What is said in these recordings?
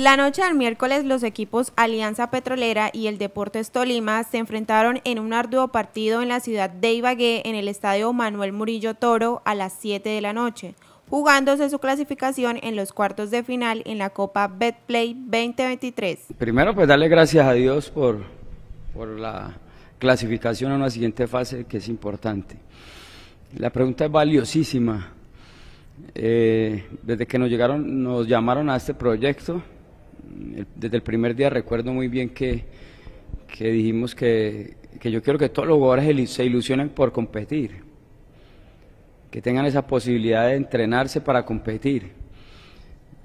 La noche del miércoles los equipos Alianza Petrolera y el Deportes Tolima se enfrentaron en un arduo partido en la ciudad de Ibagué en el estadio Manuel Murillo Toro a las 7 de la noche, jugándose su clasificación en los cuartos de final en la Copa Betplay 2023. Primero pues darle gracias a Dios por, la clasificación a una siguiente fase que es importante. La pregunta es valiosísima. Eh, desde que nos llegaron, nos llamaron a este proyecto, desde el primer día recuerdo muy bien que, dijimos que, yo quiero que todos los jugadores se ilusionen por competir, que tengan esa posibilidad de entrenarse para competir.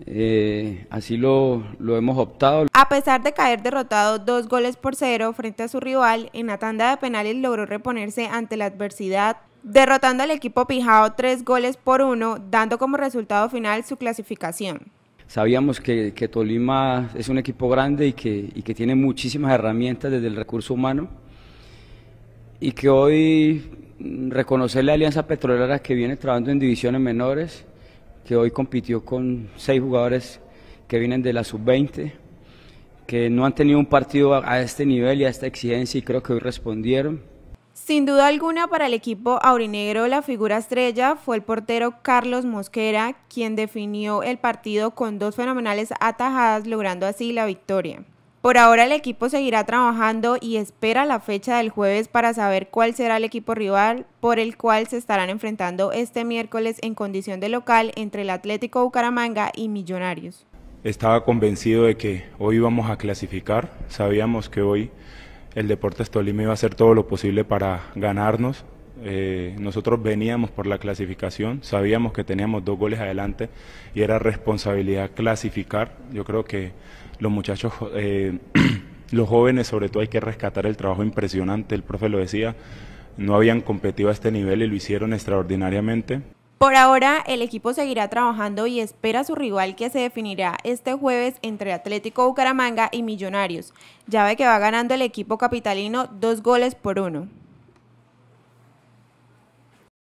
Eh, así lo, lo, hemos optado. A pesar de caer derrotado dos goles por cero frente a su rival, en la tanda de penales logró reponerse ante la adversidad, derrotando al equipo Pijao tres goles por uno, dando como resultado final su clasificación. Sabíamos que, Tolima es un equipo grande y que tiene muchísimas herramientas desde el recurso humano y que hoy mm, reconocer la Alianza Petrolera que viene trabajando en divisiones menores, que hoy compitió con seis jugadores que vienen de la sub-20, que no han tenido un partido a este nivel y a esta exigencia y creo que hoy respondieron. Sin duda alguna para el equipo aurinegro la figura estrella fue el portero Carlos Mosquera, quien definió el partido con dos fenomenales atajadas logrando así la victoria. Por ahora el equipo seguirá trabajando y espera la fecha del jueves para saber cuál será el equipo rival por el cual se estarán enfrentando este miércoles en condición de local entre el Atlético Bucaramanga y Millonarios. Estaba convencido de que hoy íbamos a clasificar, sabíamos que hoy el Deportes Tolima iba a hacer todo lo posible para ganarnos. Eh, nosotros veníamos por la clasificación, sabíamos que teníamos dos goles adelante y era responsabilidad clasificar. Yo creo que los muchachos, eh, los jóvenes sobre todo hay que rescatar el trabajo impresionante, el profe lo decía, no habían competido a este nivel y lo hicieron extraordinariamente. Por ahora, el equipo seguirá trabajando y espera a su rival que se definirá este jueves entre Atlético Bucaramanga y Millonarios, Ya ve que va ganando el equipo capitalino dos goles por uno.